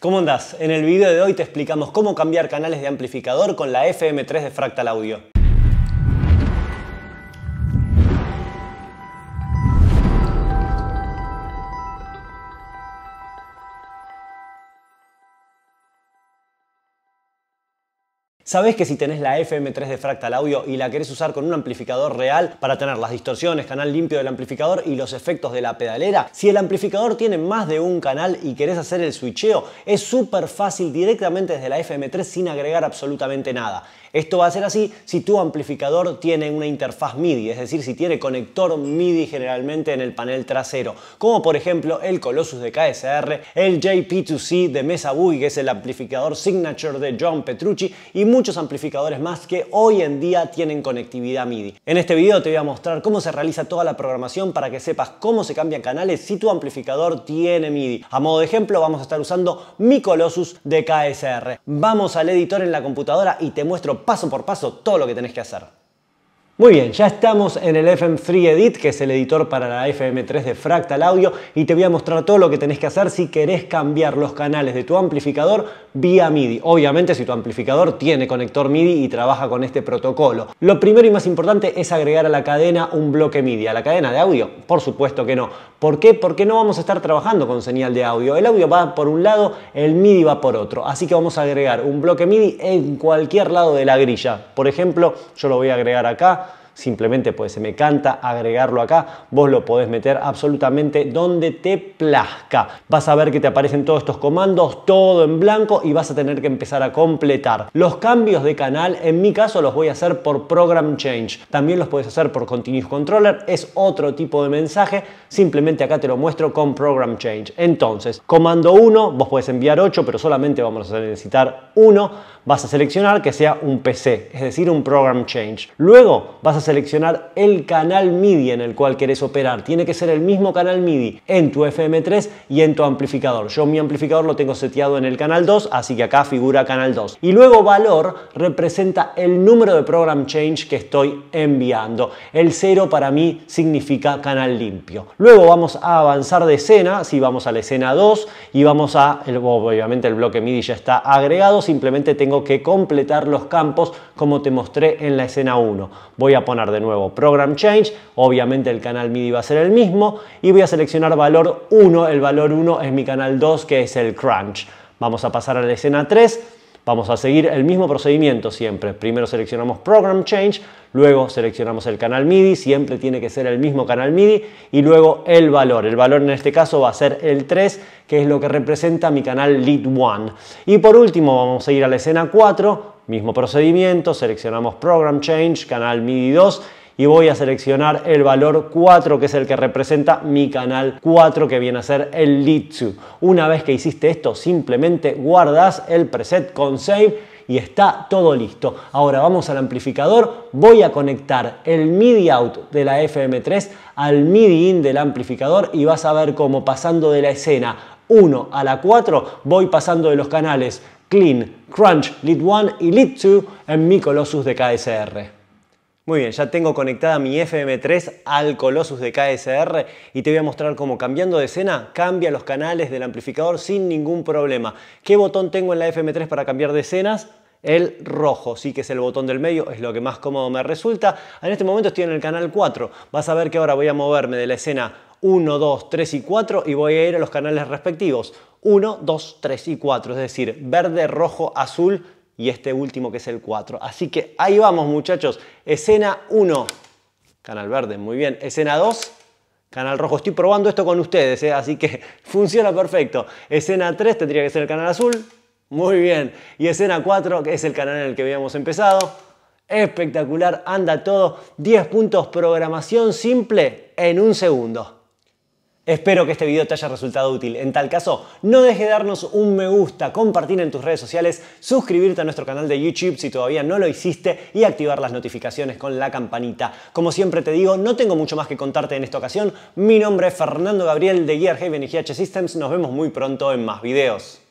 ¿Cómo andás? En el video de hoy te explicamos cómo cambiar canales de amplificador con la FM3 de Fractal Audio. Sabés que si tenés la FM3 de Fractal Audio y la querés usar con un amplificador real para tener las distorsiones, canal limpio del amplificador y los efectos de la pedalera, si el amplificador tiene más de un canal y querés hacer el switcheo, es súper fácil directamente desde la FM3 sin agregar absolutamente nada. Esto va a ser así si tu amplificador tiene una interfaz MIDI, es decir, si tiene conector MIDI generalmente en el panel trasero, como por ejemplo el Colossus de KSR, el JP2C de Mesa Boogie, que es el amplificador signature de John Petrucci, y muchos amplificadores más que hoy en día tienen conectividad MIDI. En este video te voy a mostrar cómo se realiza toda la programación para que sepas cómo se cambian canales si tu amplificador tiene MIDI. A modo de ejemplo vamos a estar usando mi Colossus de KSR. Vamos al editor en la computadora y te muestro paso por paso todo lo que tenés que hacer. Muy bien, ya estamos en el FM3 Edit, que es el editor para la FM3 de Fractal Audio, y te voy a mostrar todo lo que tenés que hacer si querés cambiar los canales de tu amplificador vía MIDI. Obviamente, si tu amplificador tiene conector MIDI y trabaja con este protocolo. Lo primero y más importante es agregar a la cadena un bloque MIDI. ¿A la cadena de audio? Por supuesto que no. ¿Por qué? Porque no vamos a estar trabajando con señal de audio. El audio va por un lado, el MIDI va por otro. Así que vamos a agregar un bloque MIDI en cualquier lado de la grilla. Por ejemplo, yo lo voy a agregar acá simplemente pues se me canta agregarlo acá, vos lo podés meter absolutamente donde te plazca. Vas a ver que te aparecen todos estos comandos, todo en blanco y vas a tener que empezar a completar. Los cambios de canal, en mi caso los voy a hacer por Program Change. También los puedes hacer por Continuous Controller, es otro tipo de mensaje, simplemente acá te lo muestro con Program Change. Entonces, comando 1, vos podés enviar 8, pero solamente vamos a necesitar uno. Vas a seleccionar que sea un PC, es decir, un Program Change. Luego vas a seleccionar el canal MIDI en el cual querés operar. Tiene que ser el mismo canal MIDI en tu FM3 y en tu amplificador. Yo mi amplificador lo tengo seteado en el canal 2, así que acá figura canal 2. Y luego valor representa el número de program change que estoy enviando. El 0 para mí significa canal limpio. Luego vamos a avanzar de escena, si vamos a la escena 2 y vamos a, obviamente el bloque MIDI ya está agregado, simplemente tengo que completar los campos como te mostré en la escena 1. Voy a poner de nuevo Program Change, obviamente el canal MIDI va a ser el mismo, y voy a seleccionar valor 1, el valor 1 es mi canal 2 que es el Crunch. Vamos a pasar a la escena 3, Vamos a seguir el mismo procedimiento siempre. Primero seleccionamos Program Change, luego seleccionamos el canal MIDI, siempre tiene que ser el mismo canal MIDI, y luego el valor. El valor en este caso va a ser el 3, que es lo que representa mi canal Lead 1. Y por último vamos a ir a la escena 4, Mismo procedimiento, seleccionamos Program Change, canal MIDI 2 y voy a seleccionar el valor 4 que es el que representa mi canal 4 que viene a ser el Litsu. Una vez que hiciste esto simplemente guardas el preset con save y está todo listo. Ahora vamos al amplificador, voy a conectar el MIDI out de la FM3 al MIDI in del amplificador y vas a ver cómo pasando de la escena 1 a la 4 voy pasando de los canales Clean, Crunch, Lead 1 y Lead 2 en mi Colossus de KSR. Muy bien, ya tengo conectada mi FM3 al Colossus de KSR y te voy a mostrar cómo cambiando de escena cambia los canales del amplificador sin ningún problema. ¿Qué botón tengo en la FM3 para cambiar de escenas? el rojo, sí que es el botón del medio, es lo que más cómodo me resulta. En este momento estoy en el canal 4, vas a ver que ahora voy a moverme de la escena 1, 2, 3 y 4 y voy a ir a los canales respectivos 1, 2, 3 y 4, es decir, verde, rojo, azul y este último que es el 4. Así que ahí vamos muchachos, escena 1, canal verde, muy bien, escena 2, Canal rojo, estoy probando esto con ustedes, ¿eh? así que funciona perfecto. Escena 3 tendría que ser el canal azul, muy bien. Y escena 4, que es el canal en el que habíamos empezado. Espectacular, anda todo. 10 puntos programación simple en un segundo. Espero que este video te haya resultado útil. En tal caso, no dejes de darnos un me gusta, compartir en tus redes sociales, suscribirte a nuestro canal de YouTube si todavía no lo hiciste y activar las notificaciones con la campanita. Como siempre te digo, no tengo mucho más que contarte en esta ocasión. Mi nombre es Fernando Gabriel de Gear y GH Systems. Nos vemos muy pronto en más videos.